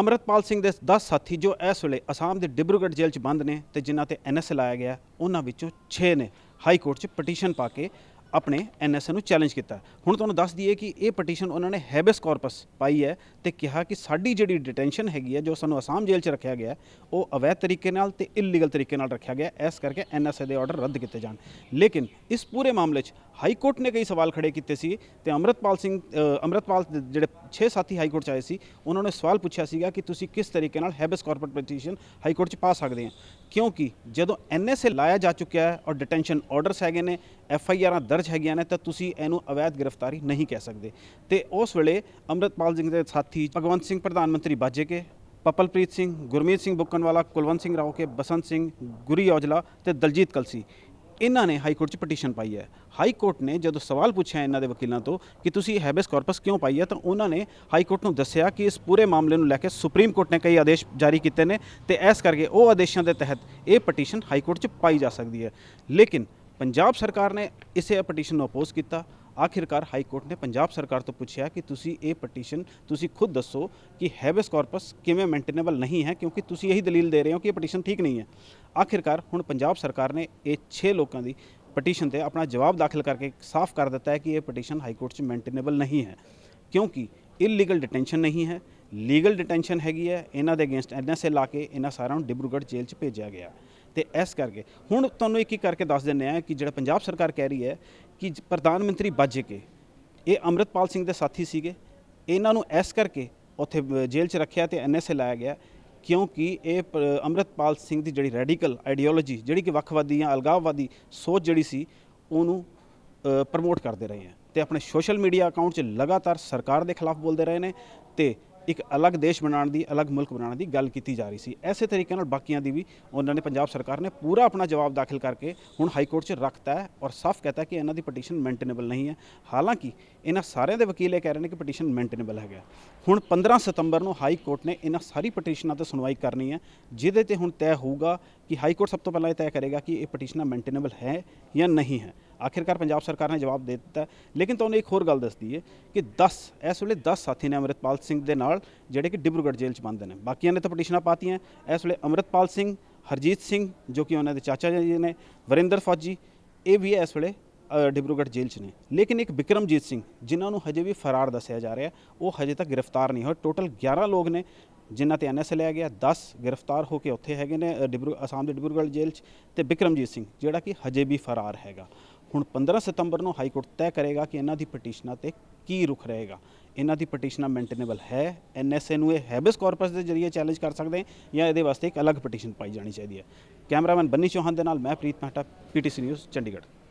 ਅਮਰਤਪਾਲ ਸਿੰਘ ਦੇ 10 ਸਾਥੀ ਜੋ ਇਸ ਵੇਲੇ ਅਸਾਮ ਦੇ ਡਿਬਰੂਗੜ੍ਹ ਜੇਲ੍ਹ 'ਚ ਬੰਦ ਨੇ ਤੇ ਜਿਨ੍ਹਾਂ ਤੇ ਐਨਐਸਏ ਲਾਇਆ ਗਿਆ ਉਹਨਾਂ ਵਿੱਚੋਂ 6 ਨੇ ਹਾਈ ਕੋਰਟ 'ਚ ਪਟੀਸ਼ਨ ਪਾ ਕੇ ਆਪਣੇ ਐਨਐਸਏ ਨੂੰ ਚੈਲੰਜ ਕੀਤਾ ਹੁਣ ਤੁਹਾਨੂੰ ਦੱਸ ਦਈਏ ਕਿ ਇਹ ਪਟੀਸ਼ਨ ਉਹਨਾਂ ਨੇ ਹੈਬਸ ਕਾਰਪਸ ਪਾਈ ਹੈ ਤੇ ਕਿਹਾ ਕਿ ਸਾਡੀ ਜਿਹੜੀ ਡਿਟੈਂਸ਼ਨ ਹੈਗੀ ਹੈ ਜੋ ਸਾਨੂੰ ਅਸਾਮ ਜੇਲ੍ਹ 'ਚ ਰੱਖਿਆ ਗਿਆ ਉਹ ਅਵੈਧ ਤਰੀਕੇ ਨਾਲ ਤੇ ਇਲੀਗਲ ਤਰੀਕੇ ਨਾਲ ਰੱਖਿਆ ਗਿਆ ਇਸ ਕਰਕੇ ਐਨਐਸਏ ਦੇ ਆਰਡਰ ਰੱਦ ਕੀਤੇ ਜਾਣ ਲੇਕਿਨ ਇਸ ਪੂਰੇ ਮਾਮਲੇ 'ਚ ਹਾਈ ਕੋਰਟ ਨੇ ਕਈ ਸਵਾਲ ਖੜੇ ਕੀਤੇ ਸੀ ਤੇ ਅਮਰਤਪਾਲ ਸਿੰਘ ਅਮਰਤਪਾਲ ਜਿਹੜੇ 6 ਸਾਥੀ ਹਾਈ ਕੋਰਟ ਚ ਆਏ ਸੀ ਉਹਨਾਂ ਨੇ ਸਵਾਲ ਪੁੱਛਿਆ ਸੀਗਾ ਕਿ ਤੁਸੀਂ ਕਿਸ ਤਰੀਕੇ ਨਾਲ habeas corpus petition high court ਚ ਪਾ ਸਕਦੇ ਆ ਕਿਉਂਕਿ ਜਦੋਂ ਐਨਐਸਏ ਲਾਇਆ ਜਾ ਚੁੱਕਿਆ ਹੈ ਔਰ ਡਿਟੈਂਸ਼ਨ ਆਰਡਰਸ ਹੈਗੇ ਨੇ ਐਫਆਈਆਰਾਂ ਦਰਜ ਹੈਗੀਆਂ ਨੇ ਤਾਂ ਤੁਸੀਂ ਇਹਨੂੰ ਅਵੈਧ ਗ੍ਰਿਫਤਾਰੀ ਨਹੀਂ ਕਹਿ ਸਕਦੇ ਤੇ ਉਸ ਵੇਲੇ ਅਮਰਤਪਾਲ ਸਿੰਘ ਦੇ ਸਾਥੀ ਭਗਵੰਤ ਸਿੰਘ ਪ੍ਰਧਾਨ ਮੰਤਰੀ ਬਾਜੇ ਕੇ ਪਪਲਪ੍ਰੀਤ ਸਿੰਘ ਗੁਰਮੀਤ ਸਿੰਘ ਵਾਲਾ ਕੁਲਵੰਤ ਸਿੰਘ ਰਾਓ ਕੇ ਬਸੰਤ ਸਿੰਘ ਗੁਰੀ ਔਜਲਾ ਤੇ ਦਲਜੀਤ ਕਲਸੀ ਇਹਨਾਂ ਨੇ ਹਾਈ ਕੋਰਟ 'ਚ ਪਟੀਸ਼ਨ ਪਾਈ ਹੈ ਹਾਈ ਕੋਰਟ ਨੇ ਜਦੋਂ ਸਵਾਲ ਪੁੱਛਿਆ ਇਹਨਾਂ ਦੇ ਵਕੀਲਾਂ ਤੋਂ ਕਿ ਤੁਸੀਂ ਹੈਬਸ ਕਾਰਪਸ ਕਿਉਂ ਪਾਈ ਹੈ ਤਾਂ ਉਹਨਾਂ ਨੇ ਹਾਈ ਕੋਰਟ ਨੂੰ ਦੱਸਿਆ ਕਿ ਇਸ ਪੂਰੇ ਮਾਮਲੇ ਨੂੰ ਲੈ ਕੇ ਸੁਪਰੀਮ ਕੋਰਟ ਨੇ ਕਈ ਆਦੇਸ਼ ਜਾਰੀ ਕੀਤੇ ਨੇ ਤੇ ਇਸ ਕਰਕੇ ਉਹ ਆਦੇਸ਼ਾਂ ਦੇ ਤਹਿਤ ਇਹ ਪਟੀਸ਼ਨ ਹਾਈ ਕੋਰਟ 'ਚ ਪਾਈ ਜਾ ਸਕਦੀ ਹੈ ਲੇਕਿਨ ਪੰਜਾਬ ਸਰਕਾਰ ਨੇ ਇਸੇ ਪਟੀਸ਼ਨ ਨੂੰ ਅਪੋਜ਼ ਕੀਤਾ ਆਖਿਰਕਾਰ ਹਾਈ ਕੋਰਟ ਨੇ ਪੰਜਾਬ ਸਰਕਾਰ ਤੋਂ ਪੁੱਛਿਆ ਕਿ ਤੁਸੀਂ ਇਹ ਪਟੀਸ਼ਨ ਤੁਸੀਂ ਖੁਦ ਦੱਸੋ ਕਿ ਹੈਬਸ ਕਾਰਪਸ ਕਿਵੇਂ ਮੇਨਟੇਨੇਬਲ ਨਹੀਂ ਹੈ ਕਿਉਂਕਿ ਤੁਸੀਂ ਇਹੀ ਦਲੀਲ ਦੇ ਰਹੇ ਹੋ ਕਿ ਇਹ ਪਟੀਸ਼ਨ ਠੀਕ ਨਹੀਂ ਹੈ ਆਖਿਰਕਾਰ ਹੁਣ ਪੰਜਾਬ ਸਰਕਾਰ ਨੇ ਇਹ 6 ਲੋਕਾਂ ਦੀ ਪਟੀਸ਼ਨ ਤੇ ਆਪਣਾ ਜਵਾਬ ਦਾਖਲ ਕਰਕੇ ਸਾਫ਼ ਕਰ ਦਿੱਤਾ ਹੈ ਕਿ ਇਹ ਪਟੀਸ਼ਨ ਹਾਈ ਕੋਰਟ 'ਚ ਮੇਨਟੇਨੇਬਲ ਨਹੀਂ ਹੈ ਕਿਉਂਕਿ ਇਲੀਗਲ ਡਿਟੈਂਸ਼ਨ ਨਹੀਂ ਹੈ ਲੀਗਲ ਡਿਟੈਂਸ਼ਨ ਹੈਗੀ ਹੈ ਇਹਨਾਂ ਦੇ ਅਗੇਂਸਟ ਐਨਐਸਏ ਲਾ ਕੇ ਇਹਨਾਂ ਸਾਰਿਆਂ ਨੂੰ ਡਿਬਰੂਗੜ੍ਹ ਜੇਲ੍ਹ 'ਚ ਭੇਜਿਆ ਗਿਆ ਤੇ ਇਸ ਕਰਕੇ ਹੁਣ ਤੁਹਾਨੂੰ ਇੱਕ ਇੱਕ ਕਰਕੇ ਦੱਸ ਦਿੰਨੇ ਆ ਕਿ ਜਿਹੜਾ ਪੰਜਾਬ ਸਰਕਾਰ ਕਹਿ ਰਹੀ ਹੈ ਕਿ ਪ੍ਰਧਾਨ ਮੰਤਰੀ ਬਾਜੇ ਕੇ ਇਹ ਅਮਰਤਪਾਲ ਸਿੰਘ ਦੇ ਸਾਥੀ ਸੀਗੇ ਇਹਨਾਂ ਨੂੰ ਇਸ ਕਰਕੇ ਉੱਥੇ ਜੇਲ੍ਹ 'ਚ ਰੱਖਿਆ ਤੇ ਐਨਐਸਏ ਲਾਇਆ ਗਿਆ ਕਿਉਂਕਿ ਇਹ ਅਮਰਤਪਾਲ ਸਿੰਘ ਦੀ ਜਿਹੜੀ ਰੈਡੀਕਲ ਆਈਡੀਓਲੋਜੀ ਜਿਹੜੀ ਕਿ ਵੱਖਵਾਦੀ ਜਾਂ ਅਲਗਾਵਵਾਦੀ ਸੋਚ ਜਿਹੜੀ ਸੀ ਉਹਨੂੰ ਪ੍ਰਮੋਟ ਕਰਦੇ ਰਹੇ ਆ ਤੇ ਆਪਣੇ ਸੋਸ਼ਲ ਮੀਡੀਆ ਅਕਾਊਂਟ 'ਚ ਲਗਾਤਾਰ ਸਰਕਾਰ ਦੇ ਖਿਲਾਫ ਬੋਲਦੇ ਰਹੇ ਨੇ ਤੇ ਇੱਕ ਅਲੱਗ ਦੇਸ਼ ਬਣਾਉਣ ਦੀ ਅਲੱਗ ਮੁਲਕ ਬਣਾਉਣ ਦੀ ਗੱਲ ਕੀਤੀ ਜਾ ਰਹੀ ਸੀ ਐਸੇ ਤਰੀਕੇ ਨਾਲ ਬਾਕੀਆਂ ਦੀ ਵੀ ਉਹਨਾਂ ਨੇ ਪੰਜਾਬ ਸਰਕਾਰ ਨੇ ਪੂਰਾ ਆਪਣਾ ਜਵਾਬ ਦਾਖਲ ਕਰਕੇ ਹੁਣ ਹਾਈ ਕੋਰਟ 'ਚ ਰੱਖਤਾ ਹੈ ਔਰ ਸਾਫ਼ ਕਹਤਾ ਕਿ ਇਹਨਾਂ ਦੀ ਪਟੀਸ਼ਨ ਮੇਨਟੇਨੇਬਲ ਨਹੀਂ ਹੈ ਹਾਲਾਂਕਿ ਇਹਨਾਂ ਸਾਰਿਆਂ ਦੇ ਵਕੀਲ ਇਹ ਕਹਿ ਰਹੇ ਨੇ ਕਿ ਪਟੀਸ਼ਨ ਮੇਨਟੇਨੇਬਲ ਹੈਗਾ ਹੁਣ 15 ਸਤੰਬਰ ਨੂੰ ਹਾਈ ਕੋਰਟ ਨੇ ਇਹਨਾਂ ਸਾਰੀ ਪਟੀਸ਼ਨਾਂ ਤੇ ਸੁਣਵਾਈ ਕਰਨੀ ਹੈ ਜਿਹਦੇ ਤੇ ਹੁਣ ਤੈਅ ਹੋਊਗਾ ਕਿ ਹਾਈ ਕੋਰਟ ਸਭ ਤੋਂ ਪਹਿਲਾਂ ਇਹ ਤੈਅ ਕਰੇਗਾ ਕਿ ਇਹ ਪਟੀਸ਼ਨਾਂ ਮੇਨਟੇਨੇਬਲ ਹੈ ਜਾਂ ਨਹੀਂ ਹੈ ਆਖਿਰਕਾਰ ਪੰਜਾਬ ਸਰਕਾਰ ਨੇ ਜਵਾਬ ਦੇ ਦਿੱਤਾ ਲੇਕਿਨ ਤੁਹਾਨੂੰ ਇੱਕ ਹੋਰ ਗੱਲ ਦੱਸਦੀ ਹੈ ਕਿ 10 ਇਸ ਵੇਲੇ 10 ਸਾਥੀ ਨੇ ਅਮਰਿਤਪਾਲ ਸਿੰਘ ਦੇ ਨਾਲ ਜਿਹੜੇ ਕਿ ਡਿਬਰੂਗੜ ਜੇਲ੍ਹ 'ਚ ਬੰਦ ਨੇ ਬਾਕੀਆਂ ਨੇ ਤਾਂ ਪਟੀਸ਼ਨਾਂ ਪਾਤੀਆਂ ਇਸ ਵੇਲੇ ਅਮਰਿਤਪਾਲ ਸਿੰਘ ਹਰਜੀਤ ਸਿੰਘ ਜੋ ਕਿ ਉਹਨਾਂ ਦੇ ਚਾਚਾ ਜੀ ਨੇ ਵਰਿੰਦਰ ਫੌਜੀ ਇਹ ਵੀ ਇਸ ਵੇਲੇ ਡਿਬਰੂਗੜ ਜੇਲ੍ਹ 'ਚ ਨੇ ਲੇਕਿਨ ਇੱਕ ਵਿਕਰਮਜੀਤ ਸਿੰਘ ਜਿਨ੍ਹਾਂ ਨੂੰ ਹਜੇ ਵੀ ਫਰਾਰ ਦੱਸਿਆ ਜਾ ਰਿਹਾ ਉਹ ਹਜੇ ਤੱਕ ਗ੍ਰਿਫਤਾਰ ਨਹੀਂ ਹੋਏ ਟੋਟਲ 11 ਲੋਕ ਨੇ ਜਿਨ੍ਹਾਂ ਤੇ ਐਨਐਸ ਲਿਆ ਗਿਆ 10 ਗ੍ਰਿਫਤਾਰ ਹੋ ਕੇ ਉੱਥੇ ਹੈਗੇ ਨੇ ਡਿਬਰੂ ਅਸਾਮ ਦੇ ਡਿਬਰੂਗੜ ਜੇਲ੍ਹ 'ਚ ਤੇ ਵਿਕਰਮਜੀਤ ਸਿੰਘ ਜਿਹੜਾ ਕਿ ਹਜੇ ਵੀ ਫਰਾਰ ਹੈਗਾ ਹੁਣ 15 ਸਤੰਬਰ ਨੂੰ ਹਾਈ ਕੋਰਟ ਤੈਅ ਕਰੇਗਾ ਕਿ ਇਹਨਾਂ ਦੀ ਪਟੀਸ਼ਨਾਂ ਤੇ ਕੀ ਰੁਖ ਰਹੇਗਾ ਇਹਨਾਂ ਦੀ ਪਟੀਸ਼ਨਾਂ ਮੇਨਟੇਨੇਬਲ ਹੈ ਐਨਐਸਏ ਨੂੰ ਇਹ ਹੈਬਸ ਕਾਰਪਸ ਦੇ ਜ਼ਰੀਏ ਚੈਲੰਜ ਕਰ ਸਕਦੇ ਜਾਂ ਇਹਦੇ ਵਾਸਤੇ ਇੱਕ ਅਲੱਗ ਪਟੀਸ਼ਨ ਪਾਈ ਜਾਣੀ ਚਾਹੀਦੀ ਹੈ ਕੈਮਰਾਮੈਨ ਬੰਨੀ ਚੌਹਾਨ ਦੇ ਨਾਲ ਮੈਂ ਪ੍ਰੀਤ ਮਹਿਤਾ ਪੀਟੀਸੀ ਨਿਊਜ਼ ਚੰਡੀਗੜ੍ਹ